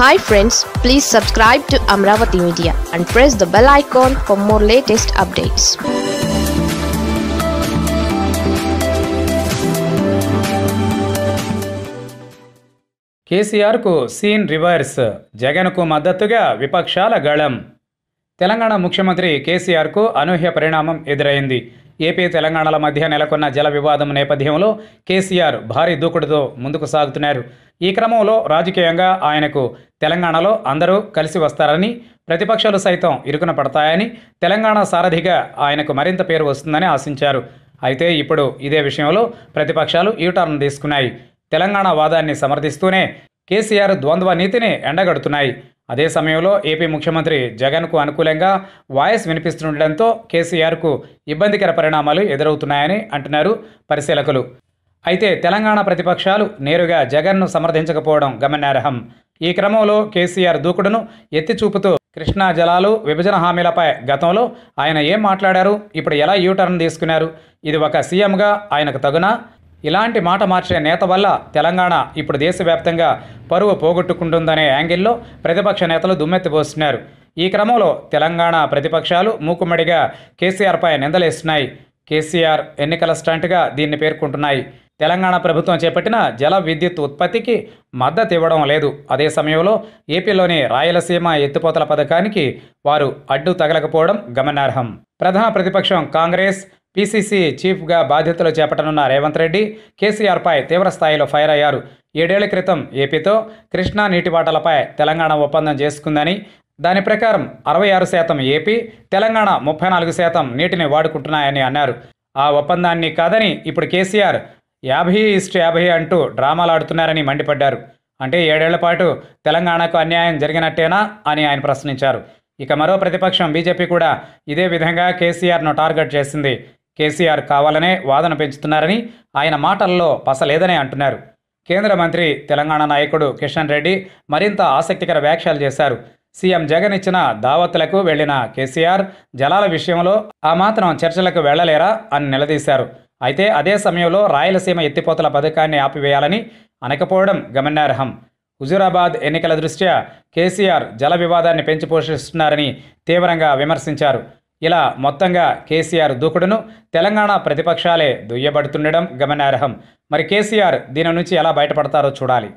hi friends please subscribe to Amaravati media and press the bell icon for more latest updates కేసీఆర్కు scene reverse జగన్కు మద్దతుగా విపక్షాల గళం తెలంగాణ ముఖ్యమంత్రి కేసీఆర్కు అనూహ్య పరిణామం ఎదురైంది ఏపీ తెలంగాణల మధ్య నెలకొన్న జల వివాదం నేపథ్యంలో కేసీఆర్ భారీ దూకుడుతో ముందుకు సాగుతున్నారు ఈ క్రమంలో రాజకీయంగా ఆయనకు తెలంగాణలో అందరూ కలిసి వస్తారని ప్రతిపక్షాలు సైతం ఇరుకున పడతాయని తెలంగాణ సారథిగా ఆయనకు మరింత పేరు వస్తుందని ఆశించారు అయితే ఇప్పుడు ఇదే విషయంలో ప్రతిపక్షాలు యూటర్న్ తీసుకున్నాయి తెలంగాణ వాదాన్ని సమర్థిస్తూనే కేసీఆర్ ద్వంద్వ నీతిని ఎండగడుతున్నాయి అదే సమయంలో ఏపీ ముఖ్యమంత్రి జగన్కు అనుకూలంగా వాయిస్ వినిపిస్తుండటంతో కేసీఆర్కు ఇబ్బందికర పరిణామాలు ఎదురవుతున్నాయని అంటున్నారు పరిశీలకులు అయితే తెలంగాణ ప్రతిపక్షాలు నేరుగా జగన్ను సమర్థించకపోవడం గమనార్హం ఈ క్రమంలో కేసీఆర్ దూకుడును ఎత్తి చూపుతూ కృష్ణా జలాలు విభజన హామీలపై గతంలో ఆయన ఏం మాట్లాడారు ఇప్పుడు ఎలా యూటర్న్ తీసుకున్నారు ఇది ఒక సీఎంగా ఆయనకు తగునా ఇలాంటి మాట మార్చే నేత వల్ల తెలంగాణ ఇప్పుడు దేశవ్యాప్తంగా పరువు పోగొట్టుకుంటుందనే యాంగిల్లో ప్రతిపక్ష నేతలు దుమ్మెత్తిపోస్తున్నారు ఈ క్రమంలో తెలంగాణ ప్రతిపక్షాలు మూకుమ్మడిగా కేసీఆర్పై నిందలేస్తున్నాయి కేసీఆర్ ఎన్నికల స్టంట్గా దీన్ని పేర్కొంటున్నాయి తెలంగాణ ప్రభుత్వం చేపట్టిన జల విద్యుత్ ఉత్పత్తికి మద్దతు ఇవ్వడం లేదు అదే సమయంలో ఏపీలోని రాయలసీమ ఎత్తిపోతల పథకానికి వారు అడ్డు తగలకపోవడం గమనార్హం ప్రధాన ప్రతిపక్షం కాంగ్రెస్ పీసీసీ చీఫ్గా బాధ్యతలు చేపట్టనున్న రేవంత్ రెడ్డి కేసీఆర్పై తీవ్రస్థాయిలో ఫైర్ అయ్యారు ఏడేళ్ల క్రితం ఏపీతో కృష్ణా నీటిపాటలపై తెలంగాణ ఒప్పందం చేసుకుందని దాని ప్రకారం అరవై ఆరు శాతం ఏపీ తెలంగాణ ముప్పై నాలుగు శాతం నీటిని వాడుకుంటున్నాయని అన్నారు ఆ ఒప్పందాన్ని కాదని ఇప్పుడు కేసీఆర్ యాభై ఇస్ట్ యాభై అంటూ డ్రామాలు ఆడుతున్నారని మండిపడ్డారు అంటే ఏడేళ్ల పాటు తెలంగాణకు అన్యాయం జరిగినట్టేనా అని ఆయన ప్రశ్నించారు ఇక మరో ప్రతిపక్షం బీజేపీ కూడా ఇదే విధంగా కేసీఆర్ను టార్గెట్ చేసింది కేసీఆర్ కావాలనే వాదన పెంచుతున్నారని ఆయన మాటల్లో పసలేదనే అంటున్నారు కేంద్ర మంత్రి తెలంగాణ నాయకుడు కిషన్ రెడ్డి మరింత ఆసక్తికర వ్యాఖ్యలు చేశారు సీఎం జగన్ ఇచ్చిన దావత్లకు వెళ్లిన కేసీఆర్ జలాల విషయంలో ఆ మాత్రం చర్చలకు వెళ్లలేరా అని నిలదీశారు అయితే అదే సమయంలో రాయలసీమ ఎత్తిపోతల పథకాన్ని ఆపివేయాలని అనకపోవడం గమనార్హం హుజూరాబాద్ ఎన్నికల దృష్ట్యా కేసీఆర్ జల వివాదాన్ని పెంచిపోషిస్తున్నారని తీవ్రంగా విమర్శించారు ఇలా మొత్తంగా కేసీఆర్ దూకుడును తెలంగాణ ప్రతిపక్షాలే దుయ్యబడుతుండడం గమనార్హం మరి కేసీఆర్ దీని నుంచి ఎలా బయటపడతారో చూడాలి